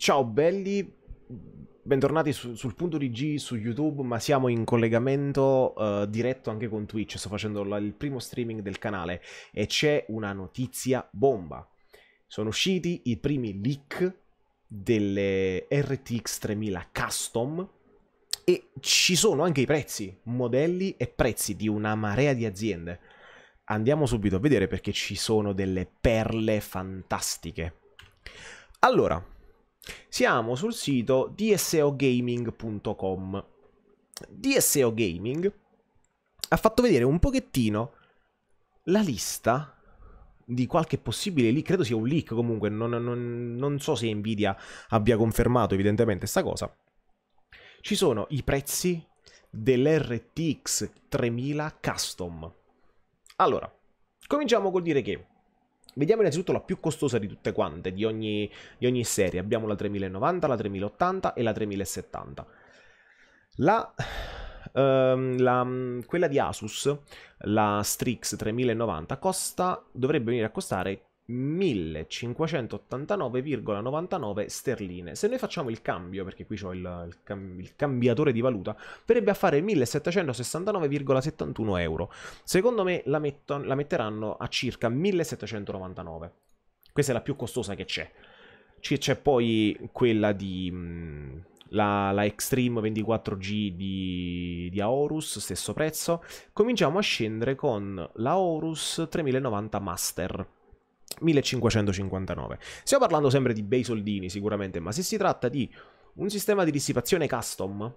Ciao belli, bentornati su, sul punto di G su YouTube, ma siamo in collegamento uh, diretto anche con Twitch, sto facendo la, il primo streaming del canale e c'è una notizia bomba. Sono usciti i primi leak delle RTX 3000 Custom e ci sono anche i prezzi, modelli e prezzi di una marea di aziende. Andiamo subito a vedere perché ci sono delle perle fantastiche. Allora, siamo sul sito dsogaming.com. DSO Gaming ha fatto vedere un pochettino la lista di qualche possibile leak, credo sia un leak comunque, non, non, non so se Nvidia abbia confermato evidentemente questa cosa. Ci sono i prezzi dell'RTX 3000 Custom. Allora, cominciamo col dire che Vediamo innanzitutto la più costosa di tutte quante, di ogni, di ogni serie. Abbiamo la 3090, la 3080 e la 3070. La, ehm, la, mm, quella di Asus, la Strix 3090, costa, dovrebbe venire a costare 1589,99 sterline. Se noi facciamo il cambio, perché qui ho il, il, cam- il cambiatore di valuta, verrebbe a fare 1769,71 euro. Secondo me la, metto- la metteranno a circa 1799. Questa è la più costosa che c'è. C- c'è poi quella di... Mh, la, la, Extreme 24G di, di, Aorus, stesso prezzo. Cominciamo a scendere con la Aorus 3090 Master. 1559. Stiamo parlando sempre di bei soldini sicuramente, ma se si tratta di un sistema di dissipazione custom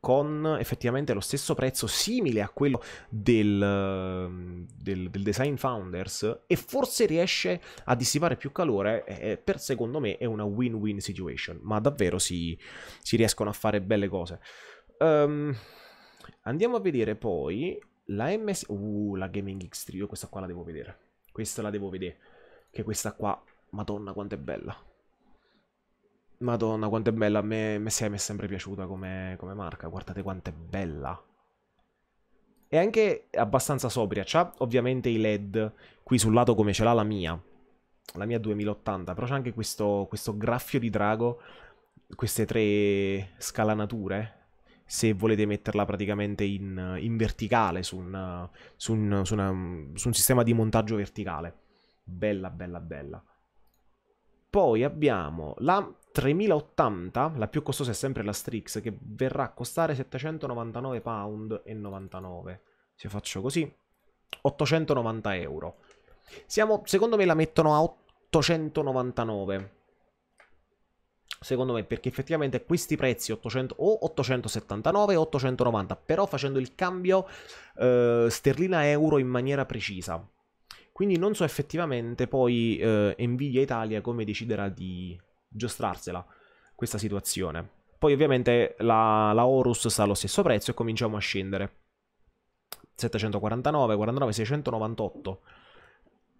con effettivamente lo stesso prezzo simile a quello del, del, del design founders e forse riesce a dissipare più calore eh, eh per secondo me è una win-win situation ma davvero si, si, riescono a fare belle cose um, andiamo a vedere poi la MS uh la Gaming X3 io questa qua la devo vedere questa la devo vedere che questa qua, madonna quanto è bella. Madonna quanto è bella, a me Messiae mi è sempre piaciuta come, come marca, guardate quanto è bella. È anche abbastanza sobria, c'ha ovviamente i led qui sul lato come ce l'ha la mia, la mia 2080, però c'è anche questo, questo graffio di drago, queste tre scalanature, se volete metterla praticamente in, in verticale su un, su, un, su, una, su un sistema di montaggio verticale bella bella bella. Poi abbiamo la 3080, la più costosa è sempre la Strix, che verrà a costare 799 pound e 99. Se faccio così, 890 euro. Siamo, secondo me la mettono a 899. Secondo me, perché effettivamente questi prezzi 800, o 879 o 890, però facendo il cambio eh, sterlina-euro in maniera precisa. Quindi non so effettivamente poi eh, Nvidia Italia come deciderà di giostrarsela questa situazione. Poi ovviamente la, la Horus sta allo stesso prezzo e cominciamo a scendere. 749, 49, 698.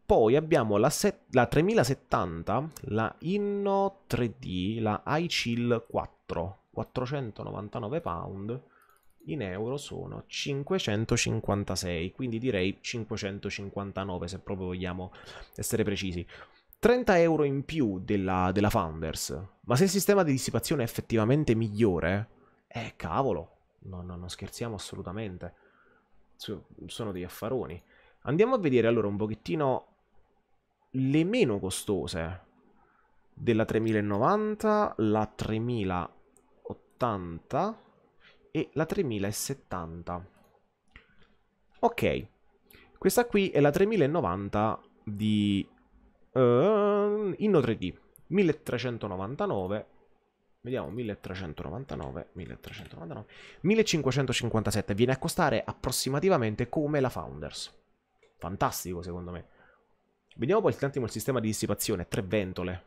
Poi abbiamo la, la 3070, la Inno 3D, la iChill 4, 499 pound in euro sono 556, quindi direi 559 se proprio vogliamo essere precisi. 30 euro in più della, della Founders, ma se il sistema di dissipazione è effettivamente migliore, eh cavolo, no, no, non scherziamo assolutamente, sono degli affaroni. Andiamo a vedere allora un pochettino le meno costose della 3090, la 3080 e la 3070. Ok, questa qui è la 3090 di uh, Inno 3D, 1399, vediamo 1399, 1399, 1557, viene a costare approssimativamente come la Founders. Fantastico secondo me. Vediamo poi un attimo il sistema di dissipazione, tre ventole.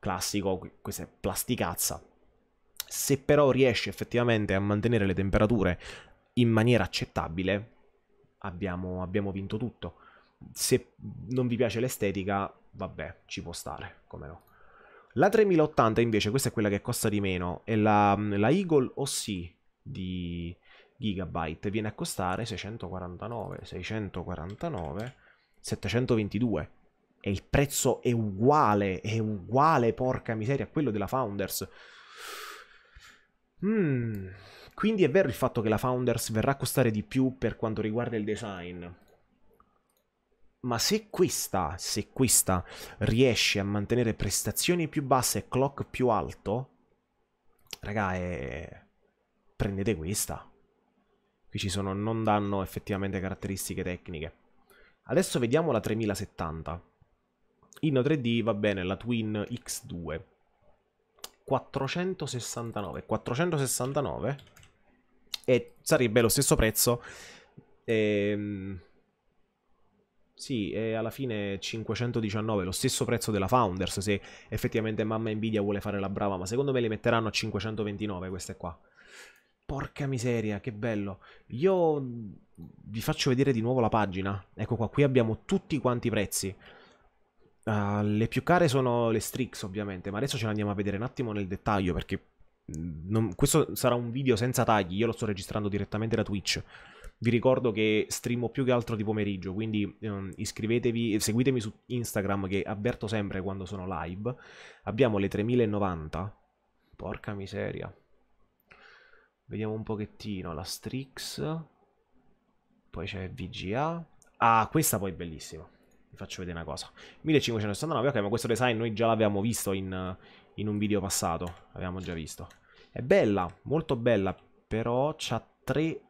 Classico, questa è plasticazza. Se però riesce effettivamente a mantenere le temperature in maniera accettabile, abbiamo, abbiamo vinto tutto. Se non vi piace l'estetica, vabbè, ci può stare, come no. La 3080 invece, questa è quella che costa di meno, è la, la Eagle OC di Gigabyte, viene a costare 649, 649, 722 e il prezzo è uguale, è uguale, porca miseria, a quello della Founders. Mm. Quindi è vero il fatto che la Founders verrà a costare di più per quanto riguarda il design. Ma se questa, se questa riesce a mantenere prestazioni più basse e clock più alto, raga, è... prendete questa. Qui ci sono, non danno effettivamente caratteristiche tecniche. Adesso vediamo la 3070. Inno 3D va bene, la Twin X2. 469. 469 e sarebbe lo stesso prezzo. Ehm, sì, è alla fine 519, lo stesso prezzo della Founders, se effettivamente mamma Nvidia vuole fare la brava, ma secondo me le metteranno a 529 queste qua. Porca miseria, che bello. Io mm, vi faccio vedere di nuovo la pagina. Ecco qua, qui abbiamo tutti quanti i prezzi. Uh, le più care sono le Strix ovviamente, ma adesso ce le andiamo a vedere un attimo nel dettaglio perché mm, non, questo sarà un video senza tagli, io lo sto registrando direttamente da Twitch. Vi ricordo che streamo più che altro di pomeriggio, quindi um, iscrivetevi, seguitemi su Instagram che avverto sempre quando sono live. Abbiamo le 3090. Porca miseria. Vediamo un pochettino la Strix. Poi c'è VGA. Ah, questa poi è bellissima vi faccio vedere una cosa 1569 ok ma questo design noi già l'avevamo visto in, in, un video passato l'avevamo già visto è bella molto bella però c'ha tre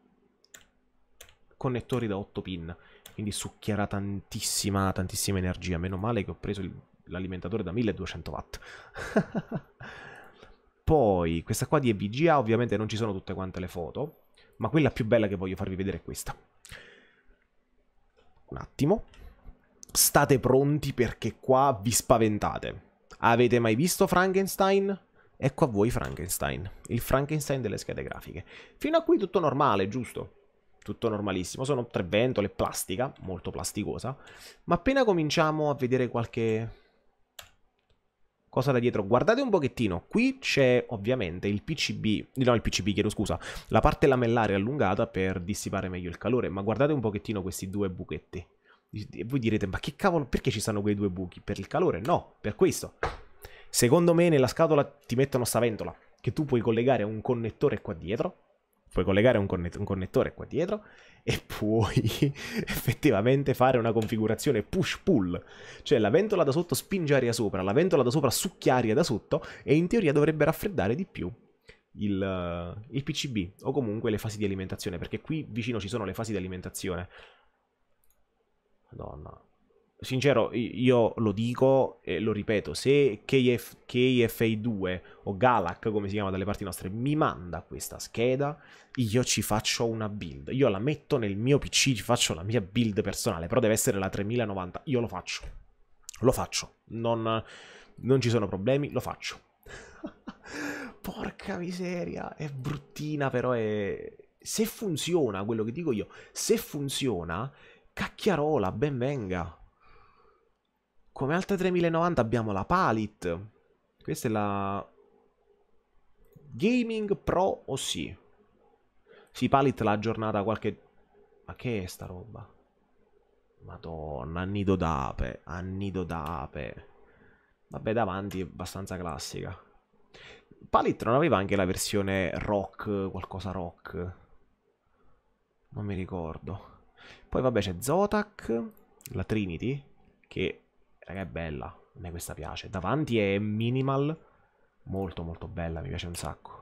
connettori da 8 pin quindi succhierà tantissima tantissima energia meno male che ho preso l'alimentatore da 1200 watt poi questa qua di EVGA ovviamente non ci sono tutte quante le foto ma quella più bella che voglio farvi vedere è questa un attimo state pronti perché qua vi spaventate. Avete mai visto Frankenstein? Ecco a voi Frankenstein, il Frankenstein delle schede grafiche. Fino a qui tutto normale, giusto? Tutto normalissimo, sono tre ventole, plastica, molto plasticosa, ma appena cominciamo a vedere qualche cosa da dietro, guardate un pochettino, qui c'è ovviamente il PCB, no il PCB chiedo scusa, la parte lamellare allungata per dissipare meglio il calore, ma guardate un pochettino questi due buchetti e voi direte, ma che cavolo, perché ci stanno quei due buchi? Per il calore? No, per questo. Secondo me nella scatola ti mettono sta ventola, che tu puoi collegare un connettore qua dietro, puoi collegare un, connet un connettore qua dietro e puoi effettivamente fare una configurazione push-pull, cioè la ventola da sotto spinge aria sopra, la ventola da sopra succhia aria da sotto e in teoria dovrebbe raffreddare di più il, il PCB o comunque le fasi di alimentazione, perché qui vicino ci sono le fasi di alimentazione Madonna. Sincero, io lo dico e lo ripeto, se KF, KFA2 o Galak, come si chiama dalle parti nostre, mi manda questa scheda, io ci faccio una build. Io la metto nel mio PC, ci faccio la mia build personale, però deve essere la 3090. Io lo faccio. Lo faccio. Non, non ci sono problemi, lo faccio. Porca miseria, è bruttina però è... Se funziona quello che dico io, se funziona Cacchiarola, benvenga. Come alta 3090 abbiamo la Palit. Questa è la... Gaming Pro o sì? Sì, Palit l'ha aggiornata qualche... Ma che è sta roba? Madonna, annido d'ape, annido d'ape. Vabbè, davanti è abbastanza classica. Palit non aveva anche la versione rock, qualcosa rock? Non mi ricordo. Poi vabbè c'è Zotac, la Trinity, che raga, è bella, a me questa piace. Davanti è Minimal, molto molto bella, mi piace un sacco.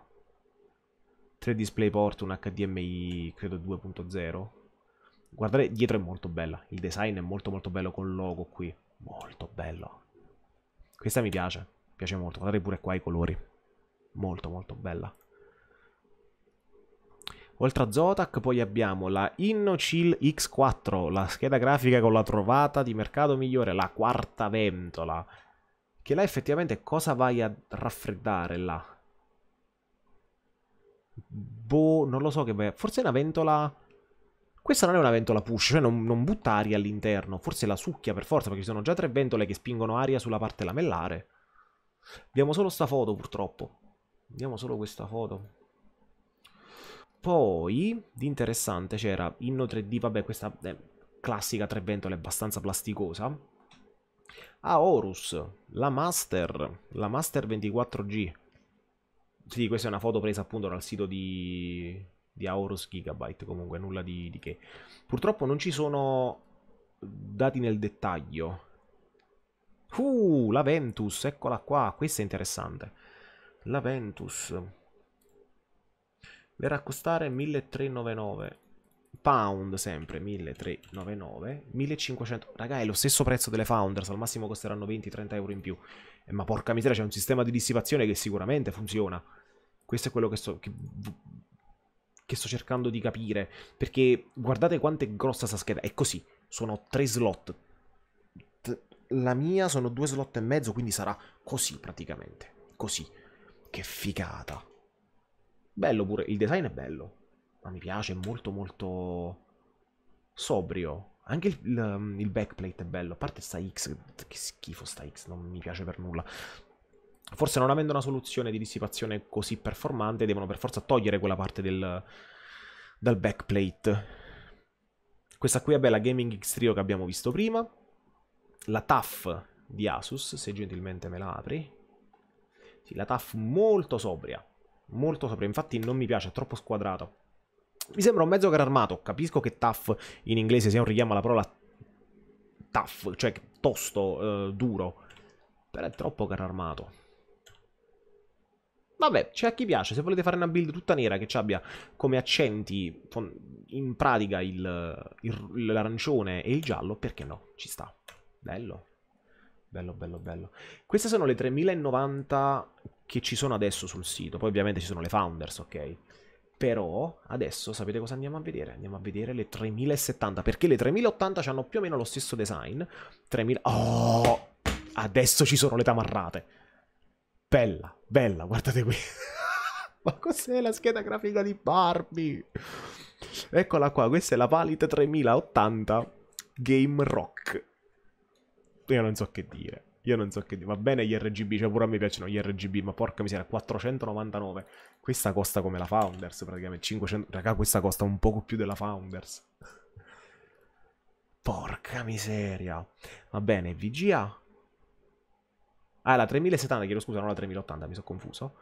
3 DisplayPort, un HDMI credo 2.0. Guardate, dietro è molto bella, il design è molto molto bello col logo qui, molto bello. Questa mi piace, piace molto, guardate pure qua i colori, molto molto bella. Oltre a Zotac poi abbiamo la InnoChill X4, la scheda grafica con la trovata di mercato migliore, la quarta ventola. Che là effettivamente cosa vai a raffreddare là? Boh, non lo so che vai... Forse è una ventola... Questa non è una ventola push, cioè non, non butta aria all'interno, forse la succhia per forza, perché ci sono già tre ventole che spingono aria sulla parte lamellare. Abbiamo solo sta foto purtroppo. Abbiamo solo questa foto. Poi, di interessante, c'era Inno 3D, vabbè questa è classica tre ventole abbastanza plasticosa. Ah, Horus, la Master, la Master 24G. Sì, questa è una foto presa appunto dal sito di, di Aorus Gigabyte, comunque nulla di, di che. Purtroppo non ci sono dati nel dettaglio. Uh, la Ventus, eccola qua, questa è interessante. La Ventus, verrà a costare 1399 pound sempre 1399 1500 raga è lo stesso prezzo delle founders al massimo costeranno 20-30 euro in più eh, ma porca miseria c'è un sistema di dissipazione che sicuramente funziona questo è quello che sto che, che sto cercando di capire perché guardate quanto è grossa sta scheda è così sono tre slot la mia sono due slot e mezzo quindi sarà così praticamente così che figata Bello pure, il design è bello. Ma mi piace, è molto molto sobrio. Anche il, il, um, il backplate è bello, a parte sta X, che schifo sta X, non mi piace per nulla. Forse non avendo una soluzione di dissipazione così performante, devono per forza togliere quella parte del, dal backplate. Questa qui è la Gaming X Trio che abbiamo visto prima. La TAF di Asus, se gentilmente me la apri. Sì, la TAF molto sobria molto sopra. Infatti non mi piace, è troppo squadrato. Mi sembra un mezzo carro armato. Capisco che tough in inglese sia un richiamo alla parola tough, cioè tosto, eh, duro. Però è troppo carro armato. Vabbè, c'è a chi piace. Se volete fare una build tutta nera che ci abbia come accenti in pratica il, il, l'arancione e il giallo, perché no? Ci sta. Bello. Bello, bello, bello. Queste sono le 3090 che ci sono adesso sul sito. Poi ovviamente ci sono le founders, ok? Però adesso sapete cosa andiamo a vedere? Andiamo a vedere le 3070, perché le 3080 hanno più o meno lo stesso design. 3000... Oh! Adesso ci sono le tamarrate. Bella, bella, guardate qui. Ma cos'è la scheda grafica di Barbie? Eccola qua, questa è la Valid 3080 Game Rock. Io non so che dire. Io non so che Va bene gli RGB, cioè pure a me piacciono gli RGB, ma porca miseria, 499. Questa costa come la Founders praticamente, 500. Raga, questa costa un poco più della Founders. Porca miseria. Va bene, VGA. Ah, la 3070, chiedo scusa, non la 3080, mi sono confuso.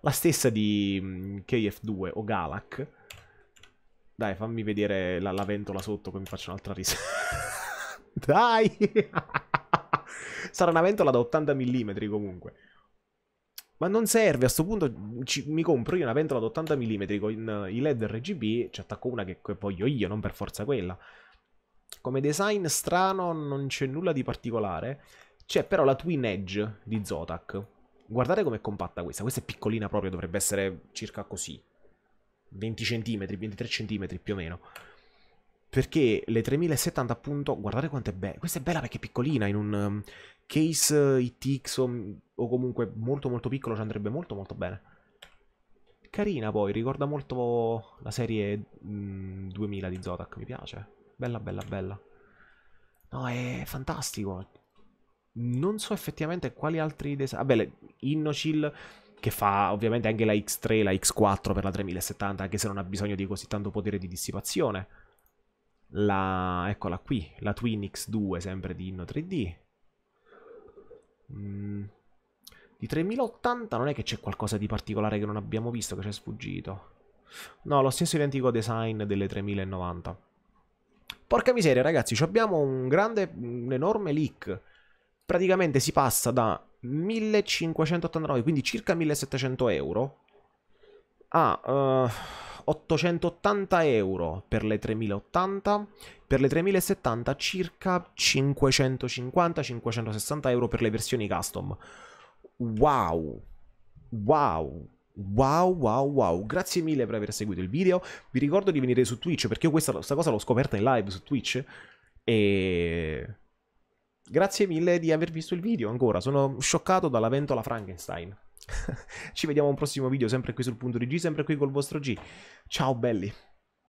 La stessa di mm, KF2 o Galak. Dai, fammi vedere la, la ventola sotto, che mi faccio un'altra risata. Dai! Sarà una ventola da 80 mm comunque. Ma non serve, a sto punto ci, mi compro io una ventola da 80 mm con eh, i LED RGB, ci attacco una che, che voglio io, non per forza quella. Come design strano non c'è nulla di particolare. C'è però la Twin Edge di Zotac. Guardate com'è compatta questa. Questa è piccolina proprio, dovrebbe essere circa così. 20 cm, 23 cm più o meno. Perché le 3070 appunto, guardate quanto è bella, questa è bella perché è piccolina, in un um, case eh, ITX o, mm, o, comunque molto molto piccolo ci andrebbe molto molto bene. Carina poi, ricorda molto la serie mh, mm, 2000 di Zotac, mi piace. Bella bella bella. No, è fantastico. Non so effettivamente quali altri design... Vabbè, ah, Innochill che fa ovviamente anche la X3, la X4 per la 3070, anche se non ha bisogno di così tanto potere di dissipazione la, eccola qui, la Twin x 2 sempre di Inno 3D. Mm. Di 3080 non è che c'è qualcosa di particolare che non abbiamo visto, che ci è sfuggito. No, lo stesso identico design delle 3090. Porca miseria, ragazzi, abbiamo un grande, un enorme leak. Praticamente si passa da 1589, quindi circa 1700 euro, a... Uh 880 euro per le 3080, per le 3070 circa 550-560 euro per le versioni custom. Wow! Wow! Wow, wow, wow, grazie mille per aver seguito il video, vi ricordo di venire su Twitch perché io questa, questa cosa l'ho scoperta in live su Twitch e grazie mille di aver visto il video ancora, sono scioccato dalla ventola Frankenstein. Ci vediamo a un prossimo video, sempre qui sul punto di G, sempre qui col vostro G. Ciao belli!